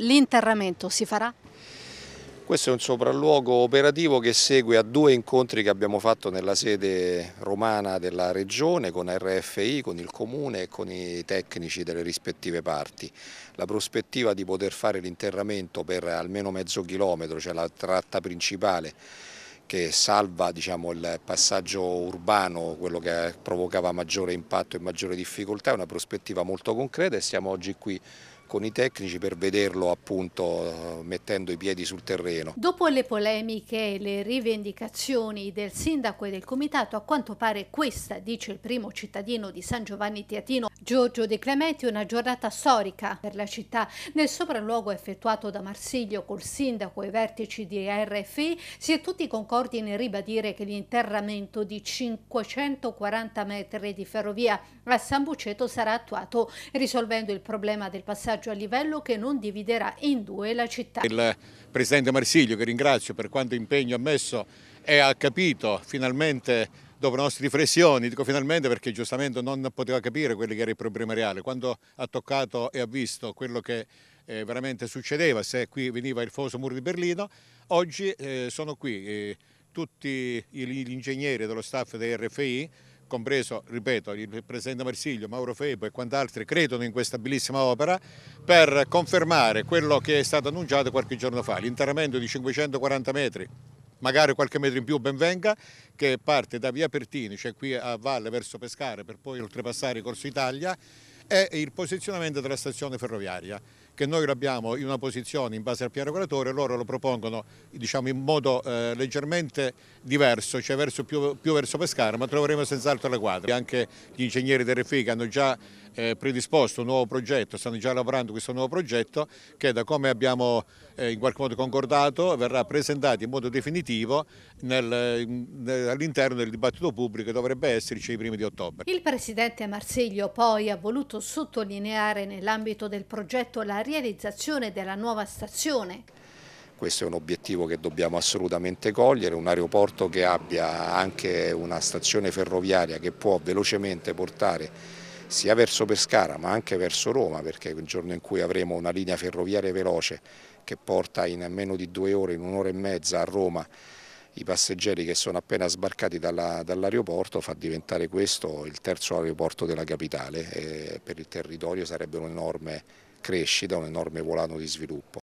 L'interramento si farà? Questo è un sopralluogo operativo che segue a due incontri che abbiamo fatto nella sede romana della regione con RFI, con il comune e con i tecnici delle rispettive parti. La prospettiva di poter fare l'interramento per almeno mezzo chilometro, cioè la tratta principale che salva diciamo, il passaggio urbano, quello che provocava maggiore impatto e maggiore difficoltà, è una prospettiva molto concreta e siamo oggi qui con i tecnici per vederlo appunto mettendo i piedi sul terreno. Dopo le polemiche e le rivendicazioni del sindaco e del comitato, a quanto pare questa, dice il primo cittadino di San Giovanni Teatino, Giorgio De Clementi una giornata storica per la città. Nel sopralluogo effettuato da Marsiglio col sindaco e i vertici di RFI si è tutti concordi nel ribadire che l'interramento di 540 metri di ferrovia a San Buceto sarà attuato risolvendo il problema del passaggio a livello che non dividerà in due la città. Il presidente Marsiglio che ringrazio per quanto impegno ha messo e ha capito finalmente dopo le nostre riflessioni, dico finalmente perché giustamente non poteva capire quello che era il problema reale, quando ha toccato e ha visto quello che eh, veramente succedeva, se qui veniva il foso muro di Berlino, oggi eh, sono qui eh, tutti gli ingegneri dello staff dei RFI, compreso, ripeto, il Presidente Marsiglio, Mauro Febo e quant'altri credono in questa bellissima opera per confermare quello che è stato annunciato qualche giorno fa, l'interramento di 540 metri magari qualche metro in più ben venga, che parte da via Pertini, cioè qui a valle verso Pescare per poi oltrepassare Corso Italia, e il posizionamento della stazione ferroviaria che noi lo abbiamo in una posizione in base al piano regolatore, loro lo propongono diciamo, in modo eh, leggermente diverso, cioè verso, più, più, verso Pescara, ma troveremo senz'altro la quadra. Anche gli ingegneri dell'RFI che hanno già eh, predisposto un nuovo progetto, stanno già lavorando questo nuovo progetto che da come abbiamo eh, in qualche modo concordato verrà presentato in modo definitivo all'interno del dibattito pubblico che dovrebbe esserci i primi di ottobre. Il Presidente Marsiglio poi ha voluto sottolineare nell'ambito del progetto la realizzazione della nuova stazione. Questo è un obiettivo che dobbiamo assolutamente cogliere, un aeroporto che abbia anche una stazione ferroviaria che può velocemente portare sia verso Pescara ma anche verso Roma perché il giorno in cui avremo una linea ferroviaria veloce che porta in meno di due ore, in un'ora e mezza a Roma i passeggeri che sono appena sbarcati dall'aeroporto dall fa diventare questo il terzo aeroporto della capitale e per il territorio sarebbe un enorme crescita, un enorme volano di sviluppo.